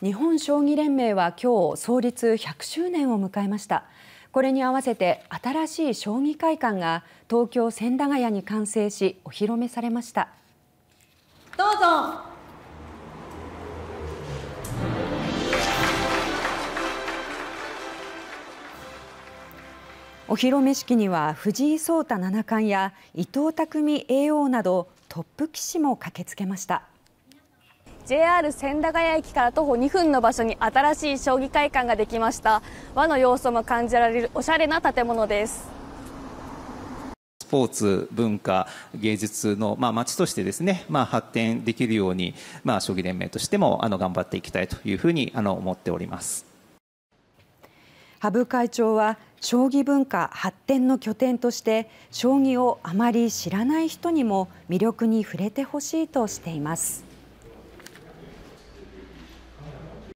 日本将棋連盟は今日創立100周年を迎えましたこれに合わせて新しい将棋会館が東京千駄ヶ谷に完成しお披露目されましたどうぞお披露目式には藤井聡太七冠や伊藤匠叡王などトップ棋士も駆けつけました。JR 千駄ヶ谷駅から徒歩2分の場所に新しい将棋会館ができました和の要素も感じられるおしゃれな建物ですスポーツ、文化、芸術の、まあ、町としてですね、まあ、発展できるように、まあ、将棋連盟としてもあの頑張っていきたいというふうにあの思っております羽生会長は将棋文化発展の拠点として将棋をあまり知らない人にも魅力に触れてほしいとしています。